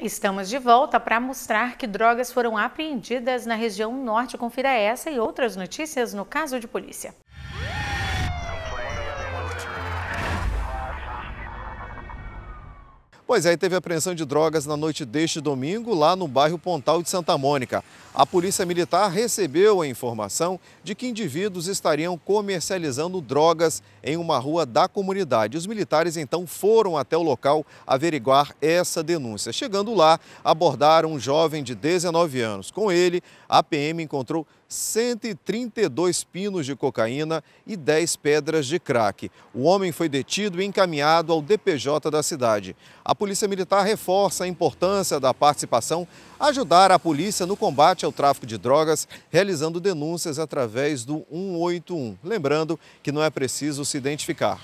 Estamos de volta para mostrar que drogas foram apreendidas na região norte. Confira essa e outras notícias no caso de polícia. Pois é, teve apreensão de drogas na noite deste domingo, lá no bairro Pontal de Santa Mônica. A Polícia Militar recebeu a informação de que indivíduos estariam comercializando drogas em uma rua da comunidade. Os militares então foram até o local averiguar essa denúncia. Chegando lá, abordaram um jovem de 19 anos. Com ele, a PM encontrou 132 pinos de cocaína e 10 pedras de crack. O homem foi detido e encaminhado ao DPJ da cidade. A Polícia Militar reforça a importância da participação, ajudar a polícia no combate ao tráfico de drogas, realizando denúncias através do 181. Lembrando que não é preciso se identificar.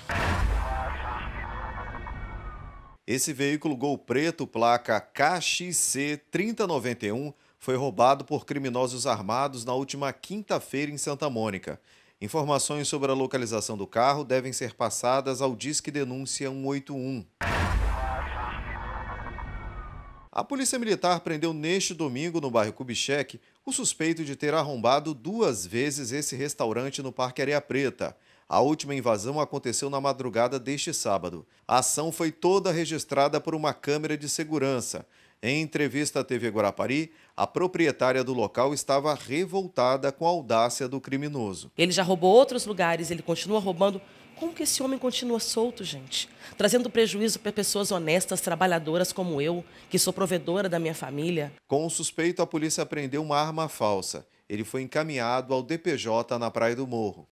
Esse veículo Gol Preto, placa KXC 3091, foi roubado por criminosos armados na última quinta-feira em Santa Mônica. Informações sobre a localização do carro devem ser passadas ao Disque Denúncia 181. A Polícia Militar prendeu neste domingo, no bairro Kubitschek, o suspeito de ter arrombado duas vezes esse restaurante no Parque Areia Preta. A última invasão aconteceu na madrugada deste sábado. A ação foi toda registrada por uma câmera de segurança. Em entrevista à TV Guarapari, a proprietária do local estava revoltada com a audácia do criminoso. Ele já roubou outros lugares, ele continua roubando. Como que esse homem continua solto, gente? Trazendo prejuízo para pessoas honestas, trabalhadoras como eu, que sou provedora da minha família. Com o suspeito, a polícia apreendeu uma arma falsa. Ele foi encaminhado ao DPJ na Praia do Morro.